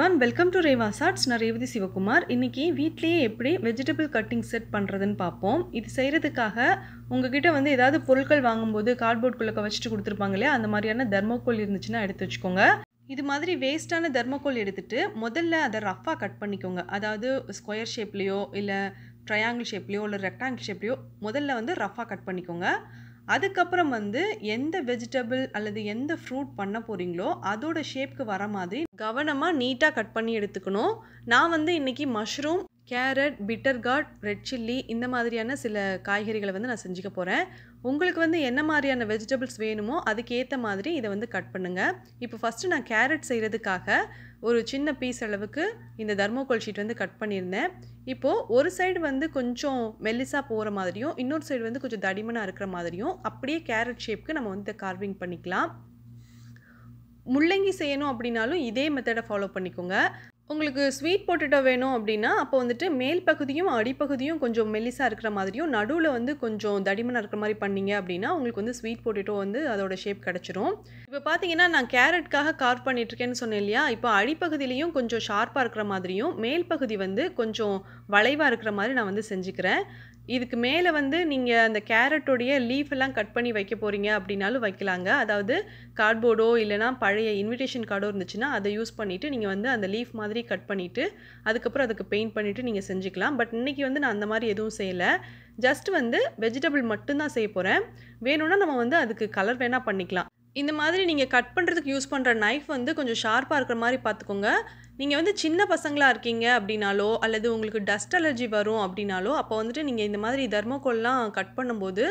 everyone welcome to Reva chats நான் ரேவதி சிவகுமார் இன்றைக்கி வீட்லேயே எப்படி வெஜிடபிள் கட்டிங் செட் பண்ணுறதுன்னு பார்ப்போம் இது செய்கிறதுக்காக உங்ககிட்ட வந்து ஏதாவது பொருட்கள் வாங்கும்போது கார்ட்போர்ட்குள்ளே கவச்சிட்டு கொடுத்துருப்பாங்க இல்லையா அந்த மாதிரியான தர்மக்கோல் இருந்துச்சுன்னா எடுத்து வச்சுக்கோங்க இது மாதிரி வேஸ்ட்டான தர்மக்கோல் எடுத்துகிட்டு முதல்ல அதை ரஃப்பாக கட் பண்ணிக்கோங்க அதாவது ஸ்கொயர் ஷேப்லேயோ இல்லை ட்ரையாங்கிள் ஷேப்லேயோ இல்லை ரெக்டாங்கிள் ஷேப்லேயோ முதல்ல வந்து ரஃப்பாக கட் பண்ணிக்கோங்க அதுக்கப்புறம் வந்து எந்த வெஜிடபிள் அல்லது எந்த ஃப்ரூட் பண்ண போகிறீங்களோ அதோட ஷேப்க்கு வர மாதிரி கவனமாக நீட்டாக கட் பண்ணி எடுத்துக்கணும் நான் வந்து இன்றைக்கி mushroom carrot bitter red chilli இந்த மாதிரியான சில காய்கறிகளை வந்து நான் செஞ்சுக்க போகிறேன் உங்களுக்கு வந்து என்ன மாதிரியான வெஜிடபிள்ஸ் வேணுமோ அதுக்கேற்ற மாதிரி இதை வந்து கட் பண்ணுங்கள் இப்போ ஃபஸ்ட்டு நான் கேரட் செய்கிறதுக்காக ஒரு சின்ன பீஸ் அளவுக்கு இந்த தர்மோகோல் ஷீட் வந்து கட் பண்ணியிருந்தேன் இப்போது ஒரு சைடு வந்து கொஞ்சம் மெல்லிசாக போகிற மாதிரியும் இன்னொரு சைடு வந்து கொஞ்சம் தடிமனாக இருக்கிற மாதிரியும் அப்படியே கேரட் ஷேப்க்கு நம்ம வந்து கார்விங் பண்ணிக்கலாம் முள்ளங்கி செய்யணும் அப்படின்னாலும் இதே மெத்தடை ஃபாலோ பண்ணிக்கோங்க உங்களுக்கு ஸ்வீட் பொட்டேட்டோ வேணும் அப்படின்னா அப்போ வந்துட்டு மேல் பகுதியும் அடிப்பகுதியும் கொஞ்சம் மெல்லிஸாக இருக்கிற மாதிரியும் நடுவில் வந்து கொஞ்சம் தடிமனாக இருக்கிற மாதிரி பண்ணிங்க அப்படின்னா உங்களுக்கு வந்து ஸ்வீட் பொட்டேட்டோ வந்து அதோட ஷேப் கிடச்சிரும் இப்போ பார்த்தீங்கன்னா நான் கேரட்காக கார்வ் பண்ணிட்டுருக்கேன்னு சொன்னேன் இல்லையா இப்போ அடிப்பகுதியிலையும் கொஞ்சம் ஷார்ப்பாக இருக்கிற மாதிரியும் மேல் பகுதி வந்து கொஞ்சம் வளைவாக இருக்கிற மாதிரி நான் வந்து செஞ்சுக்கிறேன் இதுக்கு மேலே வந்து நீங்கள் அந்த கேரட்டோடைய லீஃப் எல்லாம் கட் பண்ணி வைக்க போகிறீங்க அப்படின்னாலும் வைக்கலாங்க அதாவது கார்ட்போர்டோ இல்லைனா பழைய இன்விடேஷன் கார்டோ இருந்துச்சுன்னா அதை யூஸ் பண்ணிவிட்டு நீங்கள் வந்து அந்த லீஃப் மாதிரி கட் பண்ணிவிட்டு அதுக்கப்புறம் அதுக்கு பெயிண்ட் பண்ணிவிட்டு நீங்கள் செஞ்சுக்கலாம் பட் இன்றைக்கி வந்து நான் அந்த மாதிரி எதுவும் செய்யலை ஜஸ்ட் வந்து வெஜிடபிள் மட்டும்தான் செய்ய போகிறேன் வேணும்னா நம்ம வந்து அதுக்கு கலர் வேணால் பண்ணிக்கலாம் இந்த மாதிரி நீங்கள் கட் பண்ணுறதுக்கு யூஸ் பண்ணுற நைஃப் வந்து கொஞ்சம் ஷார்ப்பாக இருக்கிற மாதிரி பார்த்துக்கோங்க நீங்கள் வந்து சின்ன பசங்களாக இருக்கீங்க அப்படின்னாலோ அல்லது உங்களுக்கு டஸ்ட் அலர்ஜி வரும் அப்படின்னாலோ அப்போ வந்துட்டு நீங்கள் இந்த மாதிரி தர்மக்கோல்லாம் கட் பண்ணும்போது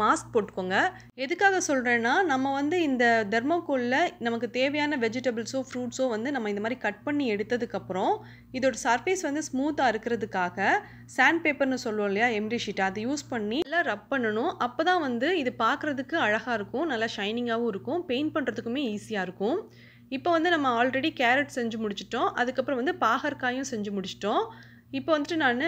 மாஸ்க் போட்டுக்கோங்க எதுக்காக சொல்கிறேன்னா நம்ம வந்து இந்த தெர்மோகோலில் நமக்கு தேவையான வெஜிடபிள்ஸோ ஃப்ரூட்ஸோ வந்து நம்ம இந்த மாதிரி கட் பண்ணி எடுத்ததுக்கப்புறம் இதோட சர்ஃபேஸ் வந்து ஸ்மூத்தாக இருக்கிறதுக்காக சாண்ட் பேப்பர்னு சொல்லுவோம் இல்லையா எம்ரி ஷீட் அதை யூஸ் பண்ணி நல்லா ரப் பண்ணணும் அப்போ தான் வந்து இது பார்க்குறதுக்கு அழகாக இருக்கும் நல்லா ஷைனிங்காகவும் இருக்கும் பெயிண்ட் பண்ணுறதுக்குமே ஈஸியாக இருக்கும் இப்போ வந்து நம்ம ஆல்ரெடி கேரட் செஞ்சு முடிச்சிட்டோம் அதுக்கப்புறம் வந்து பாகற்காயும் செஞ்சு முடிச்சிட்டோம் இப்போ வந்துட்டு நான்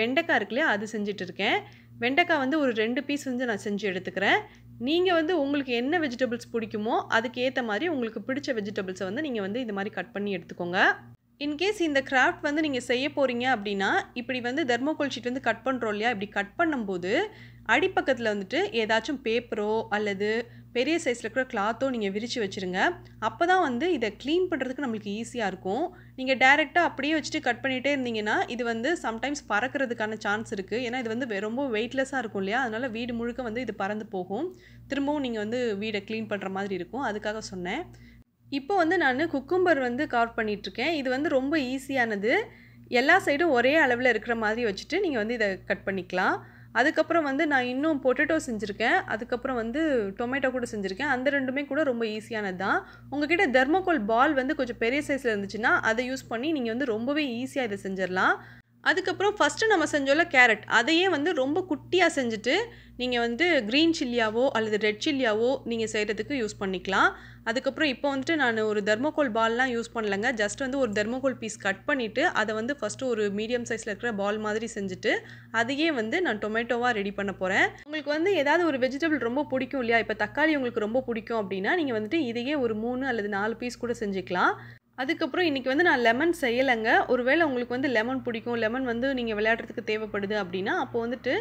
வெண்டைக்காய் இருக்குல்லையா அது இருக்கேன் வெண்டைக்காய் வந்து ஒரு ரெண்டு பீஸ் வந்து நான் செஞ்சு எடுத்துக்கிறேன் நீங்கள் வந்து உங்களுக்கு என்ன வெஜிடபிள்ஸ் பிடிக்குமோ அதுக்கு ஏற்ற மாதிரி உங்களுக்கு பிடிச்ச வெஜிடபிள்ஸை வந்து நீங்கள் வந்து இது மாதிரி கட் பண்ணி எடுத்துக்கோங்க இன்கேஸ் இந்த கிராஃப்ட் வந்து நீங்கள் செய்ய போகிறீங்க அப்படின்னா இப்படி வந்து தெர்மோகோல் ஷீட் வந்து கட் பண்ணுறோம் இல்லையா இப்படி கட் பண்ணும்போது அடிப்பக்கத்தில் வந்துட்டு ஏதாச்சும் பேப்பரோ அல்லது பெரிய சைஸில் இருக்கிற கிளாத்தோ நீங்கள் விரித்து வச்சுருங்க அப்போ தான் வந்து இதை க்ளீன் பண்ணுறதுக்கு நம்மளுக்கு ஈஸியாக இருக்கும் நீங்கள் டேரெக்டாக அப்படியே வச்சுட்டு கட் பண்ணிகிட்டே இருந்தீங்கன்னா இது வந்து சம்டைம்ஸ் பறக்கிறதுக்கான சான்ஸ் இருக்குது ஏன்னா இது வந்து ரொம்ப வெயிட்லெஸ்ஸாக இருக்கும் இல்லையா அதனால் வீடு முழுக்க வந்து இது பறந்து போகும் திரும்பவும் நீங்கள் வந்து வீடை க்ளீன் பண்ணுற மாதிரி இருக்கும் அதுக்காக சொன்னேன் இப்போ வந்து நான் குக்கும்பர் வந்து கார்வ் பண்ணிகிட்ருக்கேன் இது வந்து ரொம்ப ஈஸியானது எல்லா சைடும் ஒரே அளவில் இருக்கிற மாதிரி வச்சுட்டு நீங்கள் வந்து இதை கட் பண்ணிக்கலாம் அதுக்கப்புறம் வந்து நான் இன்னும் பொட்டேட்டோ செஞ்சுருக்கேன் அதுக்கப்புறம் வந்து டொமேட்டோ கூட செஞ்சுருக்கேன் அந்த ரெண்டுமே கூட ரொம்ப ஈஸியானது தான் உங்ககிட்ட தெர்மோகோல் பால் வந்து கொஞ்சம் பெரிய சைஸில் இருந்துச்சுன்னா அதை யூஸ் பண்ணி நீங்கள் வந்து ரொம்பவே ஈஸியாக இதை செஞ்சிடலாம் அதுக்கப்புறம் ஃபஸ்ட்டு நம்ம செஞ்சோம்ல கேரட் அதையே வந்து ரொம்ப குட்டியாக செஞ்சுட்டு நீங்கள் வந்து க்ரீன் சில்லியாவோ அல்லது ரெட் சில்லியாவோ நீங்கள் செய்கிறதுக்கு யூஸ் பண்ணிக்கலாம் அதுக்கப்புறம் இப்போ வந்துட்டு நான் ஒரு தெர்மோகோல் பால்லாம் யூஸ் பண்ணலைங்க ஜஸ்ட் வந்து ஒரு தெர்மோகோல் பீஸ் கட் பண்ணிவிட்டு அதை வந்து ஃபஸ்ட்டு ஒரு மீடியம் சைஸில் இருக்கிற பால் மாதிரி செஞ்சுட்டு அதையே வந்து நான் டொமேட்டோவாக ரெடி பண்ண போகிறேன் உங்களுக்கு வந்து ஏதாவது ஒரு வெஜிடபிள் ரொம்ப பிடிக்கும் இல்லையா இப்போ தக்காளி உங்களுக்கு ரொம்ப பிடிக்கும் அப்படின்னா நீங்கள் வந்துட்டு இதையே ஒரு மூணு அல்லது நாலு பீஸ் கூட செஞ்சுக்கலாம் அதுக்கப்புறம் இன்றைக்கி வந்து நான் லெமன் செய்யலைங்க ஒருவேளை உங்களுக்கு வந்து லெமன் பிடிக்கும் லெமன் வந்து நீங்கள் விளையாடுறதுக்கு தேவைப்படுது அப்படின்னா அப்போ வந்துட்டு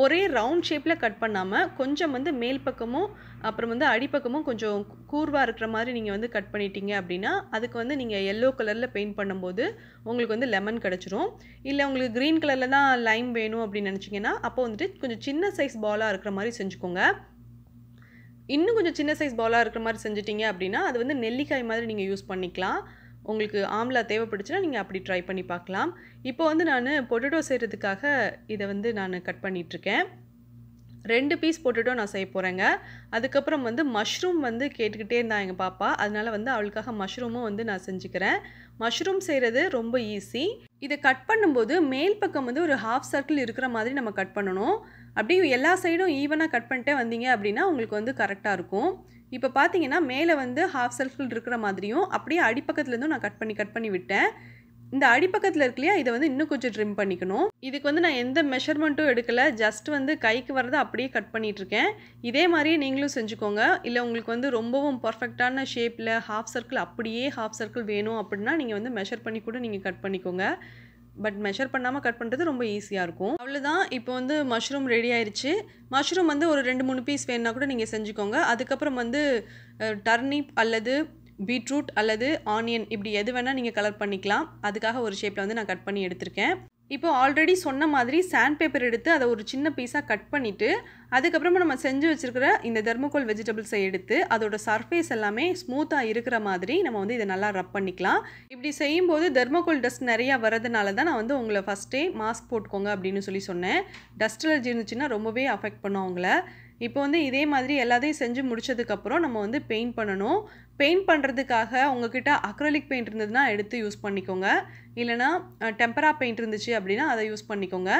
ஒரே ரவுண்ட் ஷேப்பில் கட் பண்ணாமல் கொஞ்சம் வந்து மேல் பக்கமும் அப்புறம் வந்து அடிப்பக்கமும் கொஞ்சம் கூர்வாக இருக்கிற மாதிரி நீங்கள் வந்து கட் பண்ணிட்டீங்க அப்படின்னா அதுக்கு வந்து நீங்கள் எல்லோ கலரில் பெயிண்ட் பண்ணும்போது உங்களுக்கு வந்து லெமன் கிடச்சிரும் இல்லை உங்களுக்கு க்ரீன் கலரில் தான் லைம் வேணும் அப்படின்னு நினச்சிங்கன்னா அப்போ வந்துட்டு கொஞ்சம் சின்ன சைஸ் பாலாக இருக்கிற மாதிரி செஞ்சுக்கோங்க இன்னும் கொஞ்சம் சின்ன சைஸ் பாலாக இருக்கிற மாதிரி செஞ்சிட்டிங்க அப்படின்னா அது வந்து நெல்லிக்காய் மாதிரி நீங்கள் யூஸ் பண்ணிக்கலாம் உங்களுக்கு ஆம்லா தேவைப்படுச்சுன்னா நீங்கள் அப்படி ட்ரை பண்ணி பார்க்கலாம் இப்போ வந்து நான் பொட்டேட்டோ செய்கிறதுக்காக இதை வந்து நான் கட் பண்ணிகிட்ருக்கேன் ரெண்டு பீஸ் பொட்டேட்டோ நான் செய்ய போகிறேங்க அதுக்கப்புறம் வந்து மஷ்ரூம் வந்து கேட்டுக்கிட்டே இருந்தான் எங்கள் பாப்பா அதனால் வந்து அவளுக்காக மஷ்ரூமும் வந்து நான் செஞ்சுக்கிறேன் மஷ்ரூம் செய்கிறது ரொம்ப ஈஸி இதை கட் பண்ணும்போது மேல் பக்கம் வந்து ஒரு ஹாஃப் சர்க்கிள் இருக்கிற மாதிரி நம்ம கட் பண்ணணும் அப்படியே எல்லா சைடும் ஈவனாக கட் பண்ணிட்டே வந்தீங்க அப்படின்னா உங்களுக்கு வந்து கரெக்டாக இருக்கும் இப்போ பார்த்தீங்கன்னா மேலே வந்து ஹாஃப் சர்க்கிள் இருக்கிற மாதிரியும் அப்படியே அடிப்பக்கத்துலேருந்தும் நான் கட் பண்ணி கட் பண்ணி விட்டேன் இந்த அடிப்பக்கத்தில் இருக்கு இல்லையா இதை வந்து இன்னும் கொஞ்சம் ட்ரிம் பண்ணிக்கணும் இதுக்கு வந்து நான் எந்த மெஷர்மெண்ட்டும் எடுக்கலை ஜஸ்ட் வந்து கைக்கு வரதை அப்படியே கட் பண்ணிகிட்ருக்கேன் இதே மாதிரியே நீங்களும் செஞ்சுக்கோங்க இல்லை உங்களுக்கு வந்து ரொம்பவும் பர்ஃபெக்டான ஷேப்பில் ஹாஃப் சர்க்கிள் அப்படியே ஹாஃப் சர்க்கிள் வேணும் அப்படின்னா நீங்கள் வந்து மெஷர் பண்ணி கூட நீங்கள் கட் பண்ணிக்கோங்க பட் மெஷர் பண்ணாமல் கட் பண்ணுறது ரொம்ப ஈஸியாக இருக்கும் அவ்வளோதான் இப்போ வந்து மஷ்ரூம் ரெடி ஆயிடுச்சு மஷ்ரூம் வந்து ஒரு ரெண்டு மூணு பீஸ் வேணுன்னா கூட நீங்கள் செஞ்சுக்கோங்க அதுக்கப்புறம் வந்து டர்னிப் அல்லது பீட்ரூட் அல்லது ஆனியன் இப்படி எது வேணால் நீங்கள் கலர் பண்ணிக்கலாம் அதுக்காக ஒரு ஷேப்பில் வந்து நான் கட் பண்ணி எடுத்திருக்கேன் இப்போ ஆல்ரெடி சொன்ன மாதிரி சாண்ட் பேப்பர் எடுத்து அதை ஒரு சின்ன பீஸாக கட் பண்ணிவிட்டு அதுக்கப்புறமா நம்ம செஞ்சு வச்சுருக்கிற இந்த தெர்மோகோல் வெஜிடபிள்ஸை எடுத்து அதோட சர்ஃபேஸ் எல்லாமே ஸ்மூத்தாக இருக்கிற மாதிரி நம்ம வந்து இதை நல்லா ரப் பண்ணிக்கலாம் இப்படி செய்யும்போது தெர்மோகோல் டஸ்ட் நிறையா வரதுனால தான் நான் வந்து உங்களை ஃபஸ்ட்டே மாஸ்க் போட்டுக்கோங்க அப்படின்னு சொல்லி சொன்னேன் டஸ்ட் அலர்ஜி இருந்துச்சுன்னா ரொம்பவே அஃபெக்ட் பண்ணும் அவங்கள இப்போ வந்து இதே மாதிரி எல்லாத்தையும் செஞ்சு முடிச்சதுக்கப்புறம் நம்ம வந்து பெயிண்ட் பண்ணணும் பெயிண்ட் பண்ணுறதுக்காக உங்ககிட்ட அக்ரலிக் பெயிண்ட் இருந்ததுன்னா எடுத்து யூஸ் பண்ணிக்கோங்க இல்லைனா டெம்பரா பெயிண்ட் இருந்துச்சு அப்படின்னா அதை யூஸ் பண்ணிக்கோங்க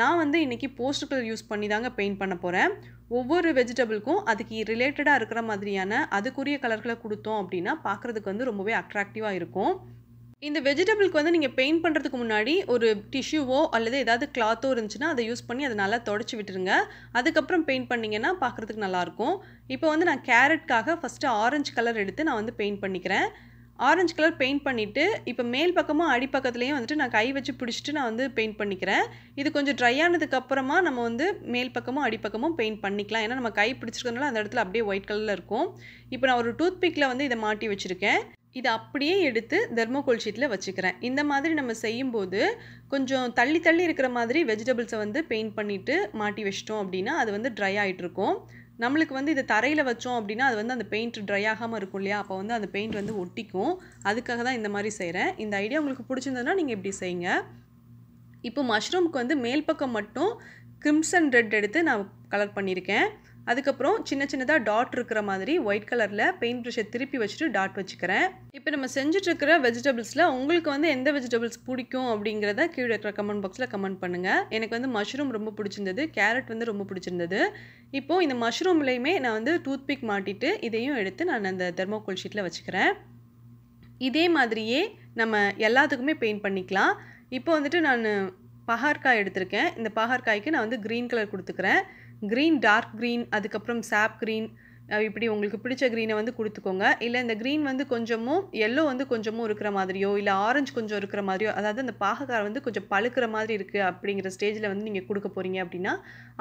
நான் வந்து இன்றைக்கி போஸ்டர் கலர் யூஸ் பண்ணி தாங்க பெயிண்ட் பண்ண போகிறேன் ஒவ்வொரு வெஜிடபிள்க்கும் அதுக்கு ரிலேட்டடாக இருக்கிற மாதிரியான அதுக்குரிய கலர்களை கொடுத்தோம் அப்படின்னா பார்க்குறதுக்கு வந்து ரொம்பவே அட்ராக்டிவாக இருக்கும் இந்த வெஜிடபிளுக்கு வந்து நீங்கள் பெயிண்ட் பண்ணுறதுக்கு முன்னாடி ஒரு டிஷ்யூவோ அல்லது ஏதாவது கிளாத்தோ இருந்துச்சுன்னா அதை யூஸ் பண்ணி அதை நல்லா தொடச்சி விட்டுருங்க அதுக்கப்புறம் பெயிண்ட் பண்ணிங்கன்னா பார்க்குறதுக்கு நல்லாயிருக்கும் இப்போ வந்து நான் கேரட்காக ஃபஸ்ட்டு ஆரஞ்சு கலர் எடுத்து நான் வந்து பெயிண்ட் பண்ணிக்கிறேன் ஆரஞ்சு கலர் பெயிண்ட் பண்ணிவிட்டு இப்போ மேல் பக்கமும் அடிப்பக்கத்துலேயும் வந்துட்டு நான் கை வச்சு பிடிச்சிட்டு நான் வந்து பெயிண்ட் பண்ணிக்கிறேன் இது கொஞ்சம் ட்ரை ஆனதுக்கப்புறமா நம்ம வந்து மேல் பக்கமும் அடிப்பக்கமும் பெயிண்ட் பண்ணிக்கலாம் ஏன்னா நம்ம கை பிடிச்சிருக்கனால அந்த இடத்துல அப்படியே ஒயிட் கலரில் இருக்கும் இப்போ நான் ஒரு டூத் பிக்கில் வந்து இதை மாட்டி வச்சுருக்கேன் இதை அப்படியே எடுத்து தெர்மோகோல் ஷீட்டில் வச்சுக்கிறேன் இந்த மாதிரி நம்ம செய்யும்போது கொஞ்சம் தள்ளி தள்ளி இருக்கிற மாதிரி வெஜிடபிள்ஸை வந்து பெயிண்ட் பண்ணிவிட்டு மாட்டி வச்சிட்டோம் அப்படின்னா அது வந்து ட்ரை ஆகிட்ருக்கும் நம்மளுக்கு வந்து இது தரையில் வச்சோம் அப்படின்னா அது வந்து அந்த பெயிண்ட் ட்ரை ஆகாமல் இருக்கும் இல்லையா அப்போ வந்து அந்த பெயிண்ட் வந்து ஒட்டிக்கும் அதுக்காக தான் இந்த மாதிரி செய்கிறேன் இந்த ஐடியா உங்களுக்கு பிடிச்சிருந்ததுன்னா நீங்கள் இப்படி செய்யுங்க இப்போ மஷ்ரூம்க்கு வந்து மேல் பக்கம் மட்டும் கிரிம்சன் ரெட் எடுத்து நான் கலர் பண்ணியிருக்கேன் அதுக்கப்புறம் சின்ன சின்னதாக டாட் இருக்கிற மாதிரி ஒயிட் கலரில் பெயிண்ட் ப்ரஷை திருப்பி வச்சுட்டு டாட் வச்சுக்கிறேன் இப்போ நம்ம செஞ்சுட்ருக்கிற வெஜிடபிள்ஸில் உங்களுக்கு வந்து எந்த வெஜிடபிள்ஸ் பிடிக்கும் அப்படிங்கிறத கீழே இருக்கிற கமெண்ட் பாக்ஸில் கமெண்ட் பண்ணுங்கள் எனக்கு வந்து மஷ்ரூம் ரொம்ப பிடிச்சிருந்தது கேரட் வந்து ரொம்ப பிடிச்சிருந்தது இப்போது இந்த மஷ்ரூம்லேயுமே நான் வந்து டூத்பிக் மாட்டிட்டு இதையும் எடுத்து நான் அந்த தெர்மோகோல் ஷீட்டில் வச்சுக்கிறேன் இதே மாதிரியே நம்ம எல்லாத்துக்குமே பெயிண்ட் பண்ணிக்கலாம் இப்போ வந்துட்டு நான் பகார்காய் எடுத்திருக்கேன் இந்த பகார்காய்க்கு நான் வந்து க்ரீன் கலர் கொடுத்துக்கிறேன் க்ரீன் டார்க் க்ரீன் அதுக்கப்புறம் சாப் க்ரீன் இப்படி உங்களுக்கு பிடிச்ச க்ரீனை வந்து கொடுத்துக்கோங்க இல்லை இந்த க்ரீன் வந்து கொஞ்சமும் எல்லோ வந்து கொஞ்சமும் இருக்கிற மாதிரியோ இல்லை ஆரஞ்சு கொஞ்சம் இருக்கிற மாதிரியோ அதாவது அந்த பாகக்காரம் வந்து கொஞ்சம் பழுக்கிற மாதிரி இருக்குது அப்படிங்கிற ஸ்டேஜில் வந்து நீங்கள் கொடுக்க போகிறீங்க அப்படின்னா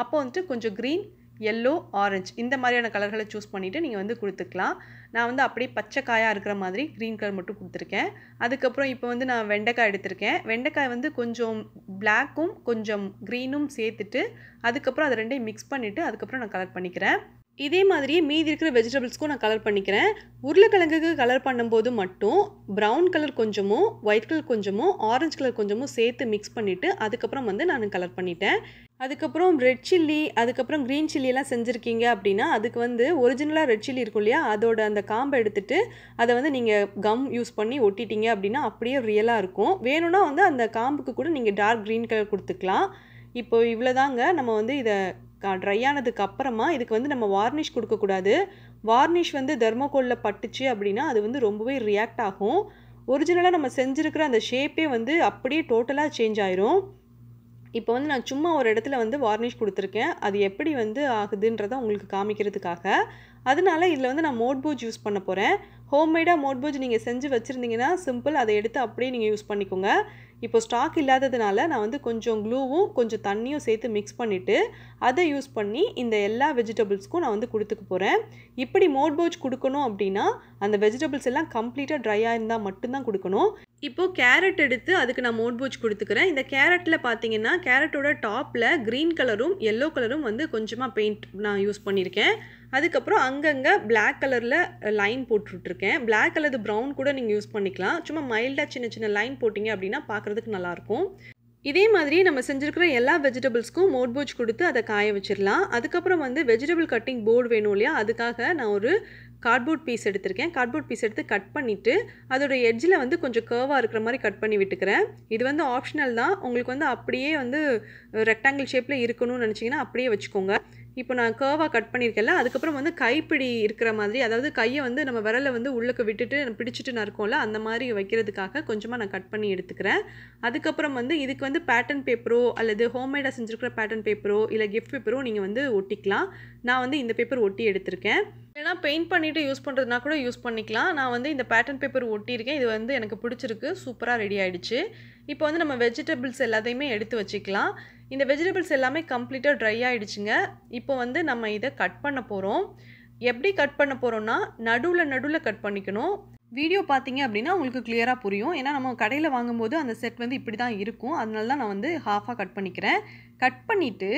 அப்போ வந்துட்டு கொஞ்சம் க்ரீன் எல்லோ ஆரஞ்சு இந்த மாதிரியான கலர்களை சூஸ் பண்ணிவிட்டு நீங்கள் வந்து கொடுத்துக்கலாம் நான் வந்து அப்படியே பச்சை காயாக இருக்கிற மாதிரி க்ரீன் கலர் மட்டும் கொடுத்துருக்கேன் அதுக்கப்புறம் இப்போ வந்து நான் வெண்டைக்காய் எடுத்திருக்கேன் வெண்டைக்காய் வந்து கொஞ்சம் பிளாக்கும் கொஞ்சம் க்ரீனும் சேர்த்துட்டு அதுக்கப்புறம் அதை ரெண்டையும் மிக்ஸ் பண்ணிவிட்டு அதுக்கப்புறம் நான் கலர் பண்ணிக்கிறேன் இதே மாதிரியே மீதி இருக்கிற வெஜிடபிள்ஸ்க்கும் நான் கலர் பண்ணிக்கிறேன் உருளைக்கிழங்குக்கு கலர் பண்ணும்போது மட்டும் ப்ரௌன் கலர் கொஞ்சமும் ஒயிட் கலர் கொஞ்சமும் ஆரஞ்சு கலர் கொஞ்சமும் சேர்த்து மிக்ஸ் பண்ணிவிட்டு அதுக்கப்புறம் வந்து நான் கலர் பண்ணிட்டேன் அதுக்கப்புறம் ரெட் சில்லி அதுக்கப்புறம் க்ரீன் சில்லியெல்லாம் செஞ்சுருக்கீங்க அப்படின்னா அதுக்கு வந்து ஒரிஜினலாக ரெட் சில்லி இருக்கும் இல்லையா அதோட அந்த காம்பை எடுத்துகிட்டு அதை வந்து நீங்கள் கம் யூஸ் பண்ணி ஒட்டிட்டீங்க அப்படின்னா அப்படியே ரியலாக இருக்கும் வேணும்னா வந்து அந்த காம்புக்கு கூட நீங்கள் டார்க் க்ரீன் கலர் கொடுத்துக்கலாம் இப்போ இவ்வளோதாங்க நம்ம வந்து இதை ட்ரை ஆனதுக்கு அப்புறமா இதுக்கு வந்து நம்ம வார்னிஷ் கொடுக்கக்கூடாது வார்னிஷ் வந்து தெர்மோகோலில் பட்டுச்சு அப்படின்னா அது வந்து ரொம்பவே ரியாக்ட் ஆகும் ஒரிஜினலாக நம்ம செஞ்சுருக்கிற அந்த ஷேப்பே வந்து அப்படியே டோட்டலாக சேஞ்ச் ஆயிரும் இப்போ வந்து நான் சும்மா ஒரு இடத்துல வந்து வார்னிஷ் கொடுத்துருக்கேன் அது எப்படி வந்து ஆகுதுன்றதை உங்களுக்கு காமிக்கிறதுக்காக அதனால இதில் வந்து நான் மோட்பூ ஜூஸ் பண்ண போகிறேன் ஹோம்மேடாக மோட்பூஜ் நீங்கள் செஞ்சு வச்சுருந்தீங்கன்னா சிம்பிள் அதை எடுத்து அப்படியே நீங்கள் யூஸ் பண்ணிக்கோங்க இப்போ ஸ்டாக் இல்லாததுனால நான் வந்து கொஞ்சம் க்ளூவும் கொஞ்சம் தண்ணியும் சேர்த்து மிக்ஸ் பண்ணிவிட்டு அதை யூஸ் பண்ணி இந்த எல்லா வெஜிடபிள்ஸ்க்கும் நான் வந்து கொடுத்துக்க போகிறேன் இப்படி மோட்பூஜ் கொடுக்கணும் அப்படின்னா அந்த வெஜிடபிள்ஸ் எல்லாம் கம்ப்ளீட்டாக ட்ரையாக இருந்தால் மட்டும்தான் கொடுக்கணும் இப்போது கேரட் எடுத்து அதுக்கு நான் மோட்பூஜ் கொடுத்துக்கிறேன் இந்த கேரட்டில் பார்த்தீங்கன்னா கேரட்டோட டாப்பில் க்ரீன் கலரும் எல்லோ கலரும் வந்து கொஞ்சமாக பெயிண்ட் நான் யூஸ் பண்ணியிருக்கேன் அதுக்கப்புறம் அங்கங்கே பிளாக் கலரில் லைன் போட்டுட்ருக்கேன் பிளாக் அல்லது ப்ரௌன் கூட நீங்கள் யூஸ் பண்ணிக்கலாம் சும்மா மைல்டாக சின்ன சின்ன லைன் போட்டிங்க அப்படின்னா பார்க்குறதுக்கு நல்லாயிருக்கும் இதே மாதிரி நம்ம செஞ்சுருக்கிற எல்லா வெஜிடபிள்ஸ்க்கும் மோட்போஜ் கொடுத்து அதை காய வச்சிடலாம் அதுக்கப்புறம் வந்து வெஜிடபிள் கட்டிங் போர்டு வேணும் இல்லையா அதுக்காக நான் ஒரு கார்ட்போர்ட் பீஸ் எடுத்திருக்கேன் கார்ட்போர்ட் பீஸ் எடுத்து கட் பண்ணிவிட்டு அதோடய எட்ஜில் வந்து கொஞ்சம் கேர்வாக இருக்கிற மாதிரி கட் பண்ணி விட்டுக்கிறேன் இது வந்து ஆப்ஷனல் தான் உங்களுக்கு வந்து அப்படியே வந்து ரெக்டாங்கிள் ஷேப்பில் இருக்கணும்னு நினச்சிங்கன்னா அப்படியே வச்சுக்கோங்க இப்போ நான் கேர்வாக கட் பண்ணியிருக்கேன்ல அதுக்கப்புறம் வந்து கைப்பிடி இருக்கிற மாதிரி அதாவது கையை வந்து நம்ம விரலை வந்து உள்ளுக்கு விட்டுட்டு பிடிச்சிட்டு இருக்கோம்ல அந்த மாதிரி வைக்கிறதுக்காக கொஞ்சமாக நான் கட் பண்ணி எடுத்துக்கிறேன் அதுக்கப்புறம் வந்து இதுக்கு வந்து பேட்டர்ன் பேப்பரோ அல்லது ஹோம்மேடாக செஞ்சுருக்கிற பேட்டர்ன் பேப்பரோ இல்லை கிஃப்ட் பேப்பரோ நீங்கள் வந்து ஒட்டிக்கலாம் நான் வந்து இந்த பேப்பர் ஒட்டி எடுத்திருக்கேன் ஏன்னா பெயிண்ட் பண்ணிவிட்டு யூஸ் பண்ணுறதுனா கூட யூஸ் பண்ணிக்கலாம் நான் வந்து இந்த பேட்டர்ன் பேப்பர் ஒட்டியிருக்கேன் இது வந்து எனக்கு பிடிச்சிருக்கு சூப்பராக ரெடி ஆகிடுச்சு இப்போ வந்து நம்ம வெஜிடபிள்ஸ் எல்லாத்தையுமே எடுத்து வச்சுக்கலாம் இந்த வெஜிடபிள்ஸ் எல்லாமே கம்ப்ளீட்டாக ட்ரை ஆகிடுச்சுங்க இப்போ வந்து நம்ம இதை கட் பண்ண போகிறோம் எப்படி கட் பண்ண போகிறோன்னா நடுவில் நடுவில் கட் பண்ணிக்கணும் வீடியோ பார்த்தீங்க அப்படின்னா உங்களுக்கு கிளியராக புரியும் ஏன்னா நம்ம கடையில் வாங்கும்போது அந்த செட் வந்து இப்படி தான் இருக்கும் அதனால தான் நான் வந்து ஹாஃபாக கட் பண்ணிக்கிறேன் கட் பண்ணிவிட்டு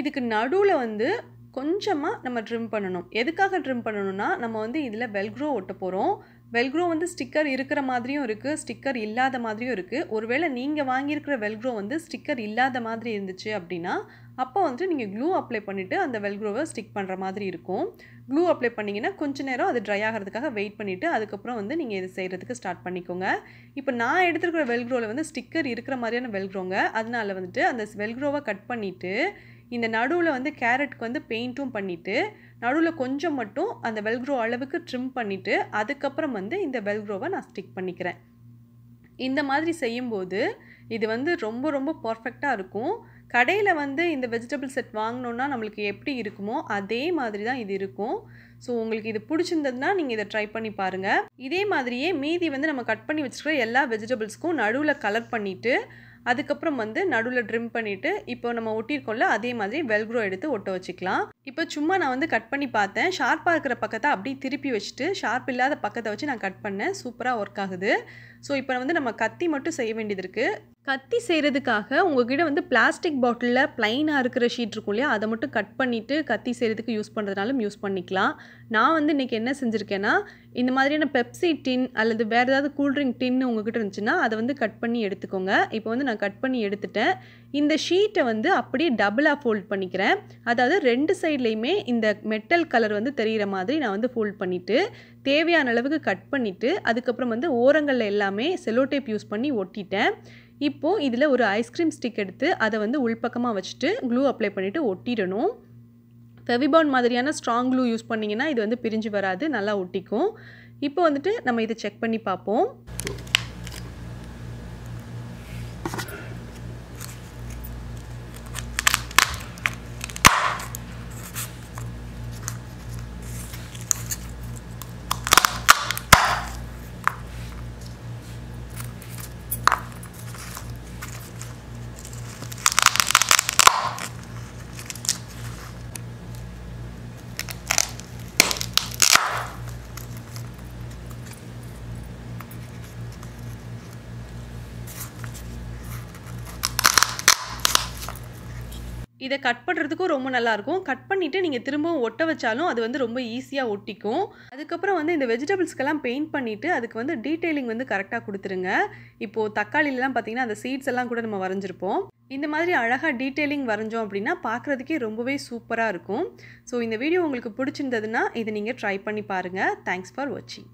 இதுக்கு நடுவில் வந்து கொஞ்சமாக நம்ம ட்ரிம் பண்ணணும் எதுக்காக ட்ரிம் பண்ணணும்னா நம்ம வந்து இதில் வெல்க்ரோ ஒட்ட போகிறோம் வெல்க்ரோ வந்து ஸ்டிக்கர் இருக்கிற மாதிரியும் இருக்குது ஸ்டிக்கர் இல்லாத மாதிரியும் இருக்குது ஒருவேளை நீங்கள் வாங்கியிருக்கிற வெல்க்ரோ வந்து ஸ்டிக்கர் இல்லாத மாதிரி இருந்துச்சு அப்படின்னா அப்போ வந்து நீங்கள் க்ளூ அப்ளை பண்ணிவிட்டு அந்த வெல்க்ரோவை ஸ்டிக் பண்ணுற மாதிரி இருக்கும் க்ளூ அப்ளை பண்ணிங்கன்னா கொஞ்சம் நேரம் அது ட்ரை ஆகிறதுக்காக வெயிட் பண்ணிவிட்டு அதுக்கப்புறம் வந்து நீங்கள் இது செய்கிறதுக்கு ஸ்டார்ட் பண்ணிக்கோங்க இப்போ நான் எடுத்துருக்கிற வெல்க்ரோவில் வந்து ஸ்டிக்கர் இருக்கிற மாதிரியான வெல்க்ரோங்க அதனால் வந்துட்டு அந்த வெல்க்ரோவை கட் பண்ணிவிட்டு இந்த நடுவில் வந்து கேரட்க்கு வந்து பெயிண்ட்டும் பண்ணிவிட்டு நடுவில் கொஞ்சம் மட்டும் அந்த வெல்க்ரோ அளவுக்கு ட்ரிம் பண்ணிவிட்டு அதுக்கப்புறம் வந்து இந்த வெல்க்ரோவை நான் ஸ்டிக் பண்ணிக்கிறேன் இந்த மாதிரி செய்யும்போது இது வந்து ரொம்ப ரொம்ப பர்ஃபெக்டாக இருக்கும் கடையில் வந்து இந்த வெஜிடபிள் செட் வாங்கினோன்னா நம்மளுக்கு எப்படி இருக்குமோ அதே மாதிரி தான் இது இருக்கும் ஸோ உங்களுக்கு இது பிடிச்சிருந்ததுன்னா நீங்கள் இதை ட்ரை பண்ணி பாருங்கள் இதே மாதிரியே மீதி வந்து நம்ம கட் பண்ணி வச்சுருக்கிற எல்லா வெஜிடபிள்ஸ்க்கும் நடுவில் கலர் பண்ணிவிட்டு அதுக்கப்புறம் வந்து நடுவில் ட்ரிம் பண்ணிவிட்டு இப்போ நம்ம ஒட்டியிருக்கோம்ல அதே மாதிரி வெல்க்ரோ எடுத்து ஒட்ட வச்சுக்கலாம் இப்போ சும்மா நான் வந்து கட் பண்ணி பார்த்தேன் ஷார்ப்பாக இருக்கிற பக்கத்தை அப்படியே திருப்பி வச்சுட்டு ஷார்ப் இல்லாத பக்கத்தை வச்சு நான் கட் பண்ணேன் சூப்பராக ஒர்க் ஆகுது ஸோ இப்போ வந்து நம்ம கத்தி மட்டும் செய்ய வேண்டியது இருக்குது கத்தி செய்கிறதுக்காக உங்ககிட்ட வந்து பிளாஸ்டிக் பாட்டிலில் ப்ளைனாக இருக்கிற ஷீட் இருக்கும் இல்லையா அதை மட்டும் கட் பண்ணிவிட்டு கத்தி செய்கிறதுக்கு யூஸ் பண்ணுறதுனாலும் யூஸ் பண்ணிக்கலாம் நான் வந்து இன்றைக்கி என்ன செஞ்சுருக்கேன்னா இந்த மாதிரியான பெப்சி டின் அல்லது வேறு ஏதாவது கூல்ட்ரிங்க் டின்னு உங்ககிட்ட இருந்துச்சுன்னா அதை வந்து கட் பண்ணி எடுத்துக்கோங்க இப்போ வந்து நான் கட் பண்ணி எடுத்துட்டேன் இந்த ஷீட்டை வந்து அப்படியே டபுளாக ஃபோல்ட் பண்ணிக்கிறேன் அதாவது ரெண்டு சைட்லேயுமே இந்த மெட்டல் கலர் வந்து தெரிகிற மாதிரி நான் வந்து ஃபோல்ட் பண்ணிவிட்டு தேவையான அளவுக்கு கட் பண்ணிவிட்டு அதுக்கப்புறம் வந்து ஓரங்களில் எல்லாமே செலோடேப் யூஸ் பண்ணி ஒட்டிட்டேன் இப்போது இதில் ஒரு ஐஸ்கிரீம் ஸ்டிக் எடுத்து அதை வந்து உள்பக்கமாக வச்சுட்டு க்ளூ அப்ளை பண்ணிவிட்டு ஒட்டிடணும் ஃபெவிபான் மாதிரியான ஸ்ட்ராங் க்ளூ யூஸ் பண்ணிங்கன்னா இது வந்து பிரிஞ்சு வராது நல்லா ஒட்டிக்கும் இப்போ வந்துட்டு நம்ம இதை செக் பண்ணி பார்ப்போம் இதை கட் பண்ணுறதுக்கும் ரொம்ப நல்லாயிருக்கும் கட் பண்ணிவிட்டு நீங்கள் திரும்பவும் ஒட்ட வச்சாலும் அது வந்து ரொம்ப ஈஸியாக ஒட்டிக்கும் அதுக்கப்புறம் வந்து இந்த வெஜிடபிள்ஸ்க்கெல்லாம் பெயிண்ட் பண்ணிவிட்டு அதுக்கு வந்து டீட்டெயிலிங் வந்து கரெக்டாக கொடுத்துருங்க இப்போது தக்காளிலலாம் பார்த்திங்கன்னா அந்த சீட்ஸ் எல்லாம் கூட நம்ம வரைஞ்சிருப்போம் இந்த மாதிரி அழகாக டீட்டெயிலிங் வரைஞ்சோம் அப்படின்னா பார்க்குறதுக்கே ரொம்பவே சூப்பராக இருக்கும் ஸோ இந்த வீடியோ உங்களுக்கு பிடிச்சிருந்ததுன்னா இதை நீங்கள் ட்ரை பண்ணி பாருங்கள் தேங்க்ஸ் ஃபார் வாட்சிங்